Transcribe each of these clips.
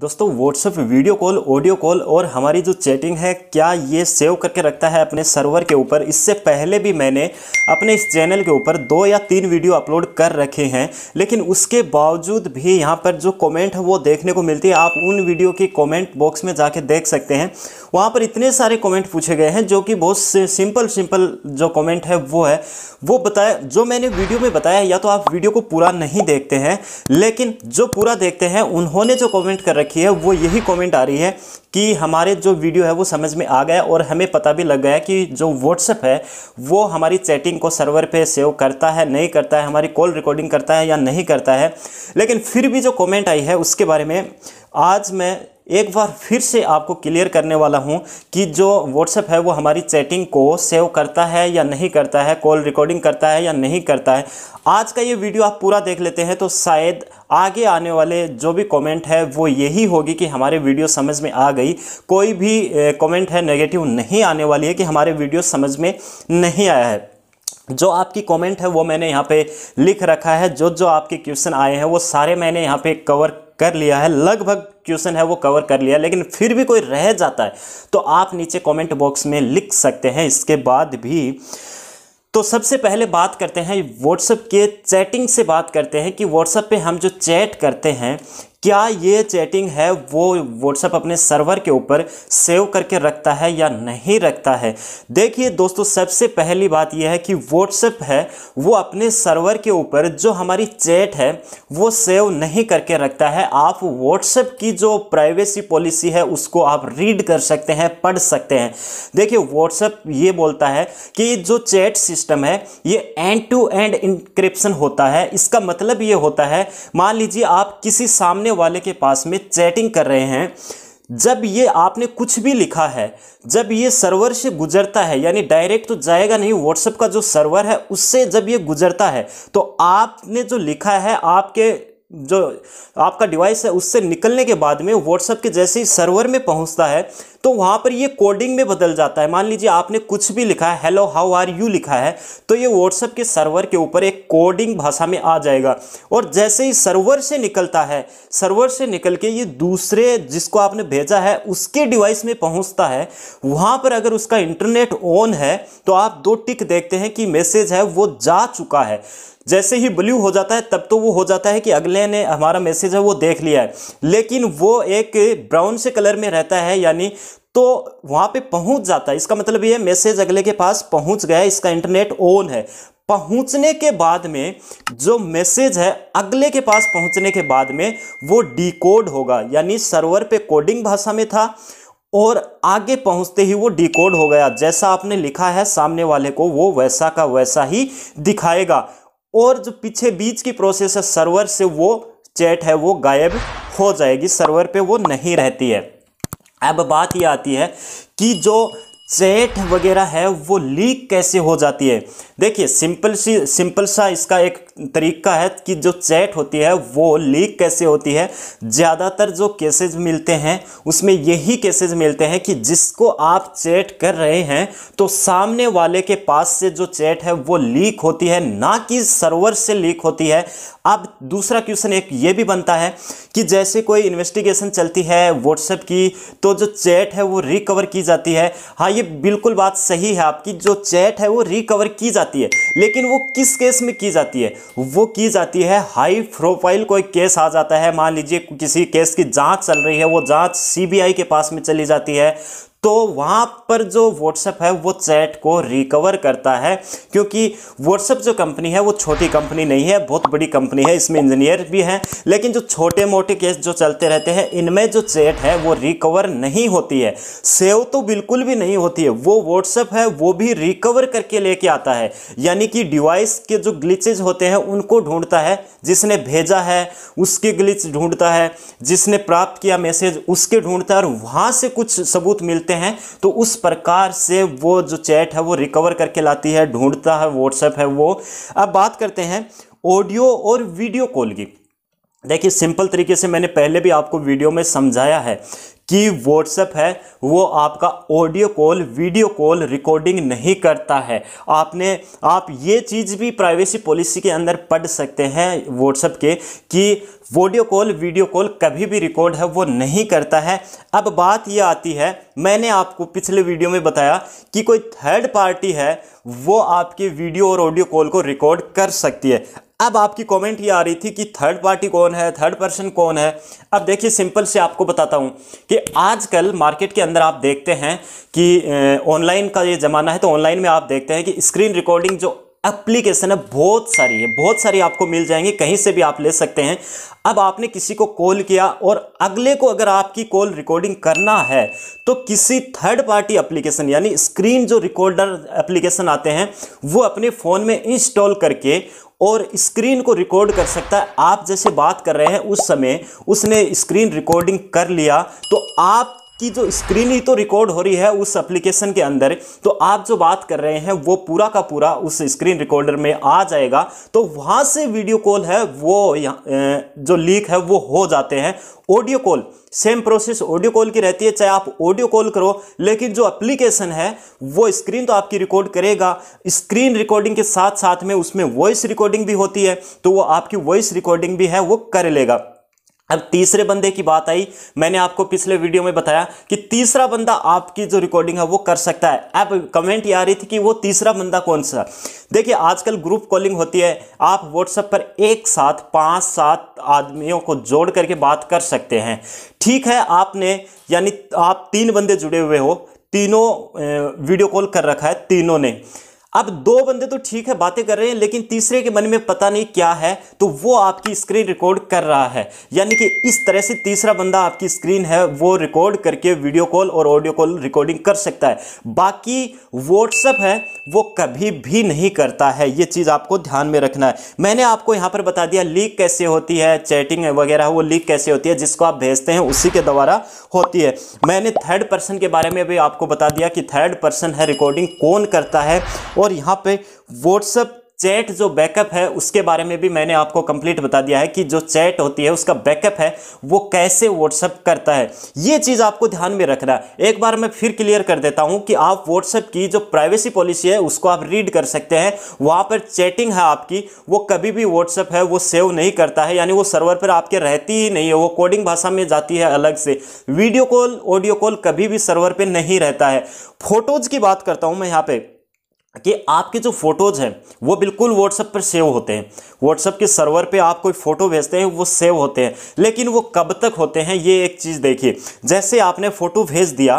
दोस्तों WhatsApp video call audio call और हमारी जो चैटिंग है क्या ये सेव करके रखता है अपने सर्वर के ऊपर इससे पहले भी मैंने अपने इस चैनल के ऊपर दो या तीन वीडियो अपलोड कर रखे हैं लेकिन उसके बावजूद भी यहाँ पर जो कमेंट है वो देखने को मिलती है आप उन वीडियो की कमेंट बॉक्स में जाके देख सकते हैं वहाँ पर इतने सारे कॉमेंट पूछे गए हैं जो कि बहुत सिंपल सिंपल जो कॉमेंट है वो है वो बताया जो मैंने वीडियो में बताया या तो आप वीडियो को पूरा नहीं देखते हैं लेकिन जो पूरा देखते हैं उन्होंने जो कॉमेंट कर रखी है वो यही कमेंट आ रही है कि हमारे जो वीडियो है वो समझ में आ गया और हमें पता भी लग गया कि जो व्हाट्सएप है वो हमारी चैटिंग को सर्वर पे सेव करता है नहीं करता है हमारी कॉल रिकॉर्डिंग करता है या नहीं करता है लेकिन फिर भी जो कमेंट आई है उसके बारे में आज मैं एक बार फिर से आपको क्लियर करने वाला हूँ कि जो व्हाट्सएप है वो हमारी चैटिंग को सेव करता है या नहीं करता है कॉल रिकॉर्डिंग करता है या नहीं करता है आज का ये वीडियो आप पूरा देख लेते हैं तो शायद आगे आने वाले जो भी कमेंट है वो यही होगी कि हमारे वीडियो समझ में आ गई कोई भी कमेंट है नेगेटिव नहीं आने वाली है कि हमारे वीडियो समझ में नहीं आया है जो आपकी कमेंट है वो मैंने यहाँ पे लिख रखा है जो जो आपके क्वेश्चन आए हैं वो सारे मैंने यहाँ पे कवर कर लिया है लगभग क्वेश्चन है वो कवर कर लिया लेकिन फिर भी कोई रह जाता है तो आप नीचे कमेंट बॉक्स में लिख सकते हैं इसके बाद भी तो सबसे पहले बात करते हैं व्हाट्सअप के चैटिंग से बात करते हैं कि व्हाट्सएप पे हम जो चैट करते हैं क्या ये चैटिंग है वो व्हाट्सएप अपने सर्वर के ऊपर सेव करके रखता है या नहीं रखता है देखिए दोस्तों सबसे पहली बात यह है कि व्हाट्सएप है वो अपने सर्वर के ऊपर जो हमारी चैट है वो सेव नहीं करके रखता है आप व्हाट्सएप की जो प्राइवेसी पॉलिसी है उसको आप रीड कर सकते हैं पढ़ सकते हैं देखिए व्हाट्सएप ये बोलता है कि जो चैट सिस्टम है ये एंड टू एंड इंक्रिप्शन होता है इसका मतलब ये होता है मान लीजिए आप किसी सामने वाले के पास में चैटिंग कर रहे हैं जब ये आपने कुछ भी लिखा है जब ये सर्वर से गुजरता है यानी डायरेक्ट तो जाएगा नहीं व्हाट्सएप का जो सर्वर है उससे जब ये गुजरता है तो आपने जो लिखा है आपके जो आपका डिवाइस है उससे निकलने के बाद में व्हाट्सएप के जैसे ही सर्वर में पहुंचता है तो वहाँ पर ये कोडिंग में बदल जाता है मान लीजिए आपने कुछ भी लिखा है हेलो हाउ आर यू लिखा है तो ये व्हाट्सएप के सर्वर के ऊपर एक कोडिंग भाषा में आ जाएगा और जैसे ही सर्वर से निकलता है सर्वर से निकल के ये दूसरे जिसको आपने भेजा है उसके डिवाइस में पहुँचता है वहाँ पर अगर उसका इंटरनेट ऑन है तो आप दो टिक देखते हैं कि मैसेज है वो जा चुका है जैसे ही ब्लू हो जाता है तब तो वो हो जाता है कि अगले ने हमारा मैसेज है वो देख लिया है लेकिन वो एक ब्राउन से कलर में रहता है यानी तो वहाँ पे पहुँच जाता है इसका मतलब ये मैसेज अगले के पास पहुँच गया इसका इंटरनेट ऑन है पहुंचने के बाद में जो मैसेज है अगले के पास पहुंचने के बाद में वो डिकोड होगा यानी सर्वर पे कोडिंग भाषा में था और आगे पहुंचते ही वो डिकोड हो गया जैसा आपने लिखा है सामने वाले को वो वैसा का वैसा ही दिखाएगा और जो पीछे बीच की प्रोसेस है सर्वर से वो चैट है वो गायब हो जाएगी सर्वर पे वो नहीं रहती है अब बात यह आती है कि जो चैट वगैरह है वो लीक कैसे हो जाती है देखिए सिंपल सी सिंपल सा इसका एक तरीका है कि जो चैट होती है वो लीक कैसे होती है ज़्यादातर जो केसेज मिलते हैं उसमें यही केसेज मिलते हैं कि जिसको आप चैट कर रहे हैं तो सामने वाले के पास से जो चैट है वो लीक होती है ना कि सर्वर से लीक होती है अब दूसरा क्वेश्चन एक ये भी बनता है कि जैसे कोई इन्वेस्टिगेशन चलती है व्हाट्सएप की तो जो चैट है वो रिकवर की जाती है हाँ ये बिल्कुल बात सही है आपकी जो चैट है वो रिकवर की जाती है लेकिन वो किस केस में की जाती है वो की जाती है हाई प्रोफाइल कोई केस आ जाता है मान लीजिए किसी केस की जांच चल रही है वो जांच सीबीआई के पास में चली जाती है तो वहाँ पर जो व्हाट्सएप है वो चैट को रिकवर करता है क्योंकि व्हाट्सएप जो कंपनी है वो छोटी कंपनी नहीं है बहुत बड़ी कंपनी है इसमें इंजीनियर भी हैं लेकिन जो छोटे मोटे केस जो चलते रहते हैं इनमें जो चैट है वो रिकवर नहीं होती है सेव तो बिल्कुल भी नहीं होती है वो व्हाट्सएप है वो भी रिकवर करके लेके आता है यानी कि डिवाइस के जो ग्लिचेज होते हैं उनको ढूंढता है जिसने भेजा है उसके ग्लिच ढूंढता है जिसने प्राप्त किया मैसेज उसके ढूंढता है और वहाँ से कुछ सबूत मिलता मिलते हैं तो उस प्रकार से वो जो चैट है वो रिकवर करके लाती है ढूंढता है व्हाट्सएप है वो अब बात करते हैं ऑडियो और वीडियो कॉल की देखिए सिंपल तरीके से मैंने पहले भी आपको वीडियो में समझाया है कि व्हाट्सएप है वो आपका audio call video call recording नहीं करता है आपने आप ये चीज़ भी प्राइवेसी पॉलिसी के अंदर पढ़ सकते हैं व्हाट्सएप के कि ऑडियो कॉल वीडियो कॉल कभी भी रिकॉर्ड है वो नहीं करता है अब बात ये आती है मैंने आपको पिछले वीडियो में बताया कि कोई थर्ड पार्टी है वो आपके वीडियो और ऑडियो कॉल को रिकॉर्ड कर सकती है अब आपकी कमेंट ये आ रही थी कि थर्ड पार्टी कौन है थर्ड पर्सन कौन है अब देखिए सिंपल से आपको बताता हूँ कि आजकल मार्केट के अंदर आप देखते हैं कि ऑनलाइन का ये ज़माना है तो ऑनलाइन में आप देखते हैं कि स्क्रीन रिकॉर्डिंग जो एप्लीकेशन है बहुत सारी है बहुत सारी आपको मिल जाएंगी कहीं से भी आप ले सकते हैं अब आपने किसी को कॉल किया और अगले को अगर आपकी कॉल रिकॉर्डिंग करना है तो किसी थर्ड पार्टी एप्लीकेशन यानी स्क्रीन जो रिकॉर्डर एप्लीकेशन आते हैं वो अपने फ़ोन में इंस्टॉल करके और स्क्रीन को रिकॉर्ड कर सकता है आप जैसे बात कर रहे हैं उस समय उसने स्क्रीन रिकॉर्डिंग कर लिया तो आप की जो स्क्रीन ही तो रिकॉर्ड हो रही है उस एप्लीकेशन के अंदर तो आप जो बात कर रहे हैं वो पूरा का पूरा उस स्क्रीन रिकॉर्डर में आ जाएगा तो वहाँ से वीडियो कॉल है वो जो लीक है वो हो जाते हैं audio call same process audio call की रहती है चाहे आप ऑडियो कॉल करो लेकिन जो एप्लीकेशन है वो स्क्रीन तो आपकी रिकॉर्ड करेगा स्क्रीन रिकॉर्डिंग के साथ साथ में उसमें वॉइस रिकॉर्डिंग भी होती है तो वो आपकी वॉइस रिकॉर्डिंग भी है वो कर लेगा अब तीसरे बंदे की बात आई मैंने आपको पिछले वीडियो में बताया कि तीसरा बंदा आपकी जो रिकॉर्डिंग है वो कर सकता है अब कमेंट ये आ रही थी कि वो तीसरा बंदा कौन सा देखिए आजकल ग्रुप कॉलिंग होती है आप व्हाट्सएप पर एक साथ पांच सात आदमियों को जोड़ करके बात कर सकते हैं ठीक है आपने यानी आप तीन बंदे जुड़े हुए हो तीनों वीडियो कॉल कर रखा है तीनों ने अब दो बंदे तो ठीक है बातें कर रहे हैं लेकिन तीसरे के मन में पता नहीं क्या है तो वो आपकी स्क्रीन रिकॉर्ड कर रहा है यानी कि इस तरह से तीसरा बंदा आपकी स्क्रीन है वो रिकॉर्ड करके वीडियो कॉल और ऑडियो कॉल रिकॉर्डिंग कर सकता है बाकी व्हाट्सअप है वो कभी भी नहीं करता है ये चीज़ आपको ध्यान में रखना है मैंने आपको यहाँ पर बता दिया लीक कैसे होती है चैटिंग वगैरह वो लीक कैसे होती है जिसको आप भेजते हैं उसी के द्वारा होती है मैंने थर्ड पर्सन के बारे में भी आपको बता दिया कि थर्ड पर्सन है रिकॉर्डिंग कौन करता है और और यहाँ पे व्हाट्सएप चैट जो बैकअप है उसके बारे में भी मैंने आपको कंप्लीट बता दिया है कि जो चैट होती है उसका बैकअप है वो कैसे व्हाट्सएप करता है ये चीज़ आपको ध्यान में रखना है एक बार मैं फिर क्लियर कर देता हूँ कि आप व्हाट्सएप की जो प्राइवेसी पॉलिसी है उसको आप रीड कर सकते हैं वहाँ पर चैटिंग है आपकी वो कभी भी व्हाट्सएप है वो सेव नहीं करता है यानी वो सर्वर पर आपके रहती ही नहीं है वो कोडिंग भाषा में जाती है अलग से वीडियो कॉल ऑडियो कॉल कभी भी सर्वर पर नहीं रहता है फोटोज़ की बात करता हूँ मैं यहाँ पर कि आपके जो फ़ोटोज़ हैं वो बिल्कुल व्हाट्सएप पर सेव होते हैं व्हाट्सएप के सर्वर पे आप कोई फ़ोटो भेजते हैं वो सेव होते हैं लेकिन वो कब तक होते हैं ये एक चीज़ देखिए जैसे आपने फ़ोटो भेज दिया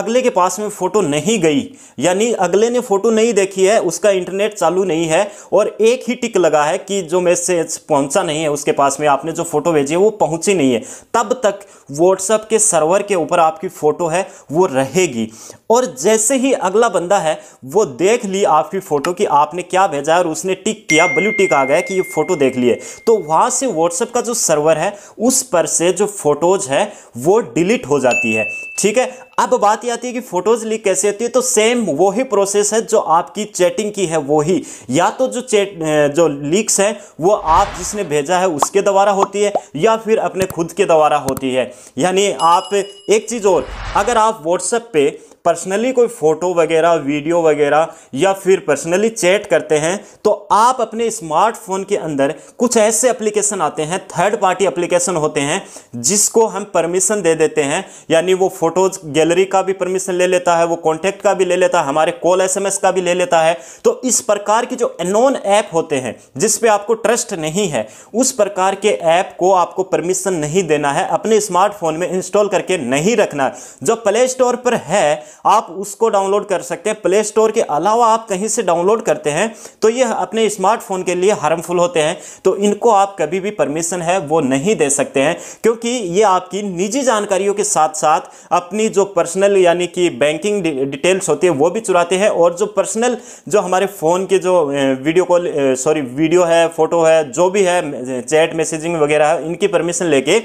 अगले के पास में फ़ोटो नहीं गई यानी अगले ने फ़ोटो नहीं देखी है उसका इंटरनेट चालू नहीं है और एक ही टिक लगा है कि जो मैसेज पहुँचा नहीं है उसके पास में आपने जो फ़ोटो भेजी है वो पहुँची नहीं है तब तक व्हाट्सएप के सर्वर के ऊपर आपकी फ़ोटो है वो रहेगी और जैसे ही अगला बंदा है वो देख लिया ली आपकी फ़ोटो की आपने क्या भेजा और उसने टिक किया ब्लू टिक आ गया कि ये फ़ोटो देख लिए तो वहां से व्हाट्सएप का जो सर्वर है उस पर से जो फ़ोटोज़ है वो डिलीट हो जाती है ठीक है अब बात ये आती है कि फोटोज लीक कैसे होती है तो सेम वही प्रोसेस है जो आपकी चैटिंग की है वही या तो जो चैट जो लीक्स है वो आप जिसने भेजा है उसके द्वारा होती है या फिर अपने खुद के द्वारा होती है यानी आप एक चीज़ और अगर आप व्हाट्सएप पे पर्सनली कोई फ़ोटो वगैरह वीडियो वगैरह या फिर पर्सनली चैट करते हैं तो आप अपने स्मार्टफोन के अंदर कुछ ऐसे एप्लीकेशन आते हैं थर्ड पार्टी एप्लीकेशन होते हैं जिसको हम परमिशन दे देते हैं यानी वो फोटोज गैलरी का भी परमिशन ले लेता है वो कॉन्टैक्ट का भी ले लेता है हमारे कॉल एस का भी ले लेता है तो इस प्रकार की जो अनोन ऐप होते हैं जिसपे आपको ट्रस्ट नहीं है उस प्रकार के ऐप को आपको परमिशन नहीं देना है अपने स्मार्टफोन में इंस्टॉल करके नहीं रखना जो प्ले स्टोर पर है आप उसको डाउनलोड कर सकते हैं प्ले स्टोर के अलावा आप कहीं से डाउनलोड करते हैं तो ये अपने स्मार्टफोन के लिए हार्मफुल होते हैं तो इनको आप कभी भी परमिशन है वो नहीं दे सकते हैं क्योंकि ये आपकी निजी जानकारियों के साथ साथ अपनी जो पर्सनल यानी कि बैंकिंग डिटेल्स होती है वो भी चुराते हैं और जो पर्सनल जो हमारे फ़ोन के जो वीडियो कॉल सॉरी वीडियो है फोटो है जो भी है चैट मैसेजिंग वगैरह इनकी परमिशन लेके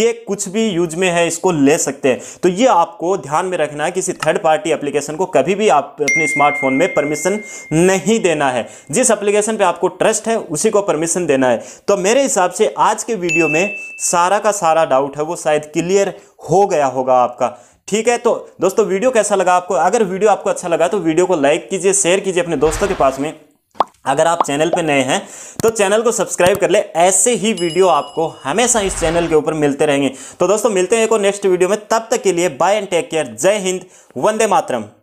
ये कुछ भी यूज में है इसको ले सकते हैं तो ये आपको ध्यान में रखना है किसी थर्ड पार्टी एप्लीकेशन को कभी भी आप अपने स्मार्टफोन में परमिशन नहीं देना है जिस एप्लीकेशन पे आपको ट्रस्ट है उसी को परमिशन देना है तो मेरे हिसाब से आज के वीडियो में सारा का सारा डाउट है वो शायद क्लियर हो गया होगा आपका ठीक है तो दोस्तों वीडियो कैसा लगा आपको अगर वीडियो आपको अच्छा लगा तो वीडियो को लाइक कीजिए शेयर कीजिए अपने दोस्तों के पास में अगर आप चैनल पर नए हैं तो चैनल को सब्सक्राइब कर ले ऐसे ही वीडियो आपको हमेशा इस चैनल के ऊपर मिलते रहेंगे तो दोस्तों मिलते हैं और नेक्स्ट वीडियो में तब तक के लिए बाय एंड टेक केयर जय हिंद वंदे मातरम